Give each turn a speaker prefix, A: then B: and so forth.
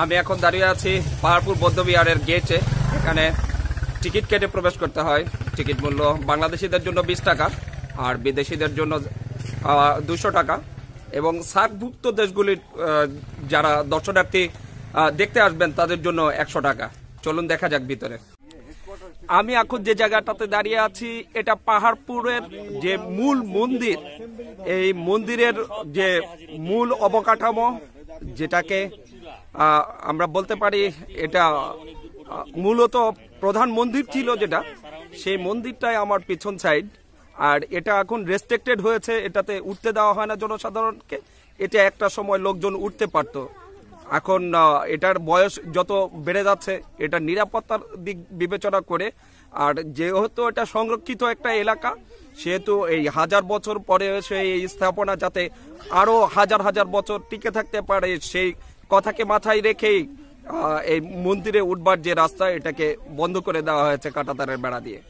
A: আমি এখন দাঁড়িয়ে আছি পাহাড়পুর বৌদ্ধবিহারের গেটে এখানে টিকিট কেটে প্রবেশ করতে হয় টিকিট মূল্য বাংলাদেশিদের জন্য বিশ টাকা আর বিদেশিদের জন্য দুশো টাকা এবং সার্কভুক্ত দেশগুলির যারা দর্শনার্থী দেখতে আসবেন তাদের জন্য একশো টাকা চলুন দেখা যাক ভিতরে আমি এখন যে জায়গাটাতে দাঁড়িয়ে আছি এটা পাহাড়পুরের যে মূল মন্দির এই মন্দিরের যে মূল অবকাঠামো যেটাকে আমরা বলতে পারি এটা মূলত প্রধান মন্দির ছিল যেটা সেই মন্দিরটাই আমার পিছন সাইড আর এটা এখন রেস্ট্রিক্টেড হয়েছে এটাতে উঠতে দেওয়া হয় না জনসাধারণকে এটা একটা সময় লোকজন উঠতে পারত এখন এটার বয়স যত বেড়ে যাচ্ছে এটা নিরাপত্তার দিক বিবেচনা করে আর যেহেতু এটা সংরক্ষিত একটা এলাকা সেহেতু এই হাজার বছর পরে সেই স্থাপনা যাতে আরও হাজার হাজার বছর টিকে থাকতে পারে সেই কথাকে মাথায় রেখেই এই মন্দিরে উঠবার যে রাস্তা এটাকে বন্ধ করে দেওয়া হয়েছে কাটাতারের বেড়া দিয়ে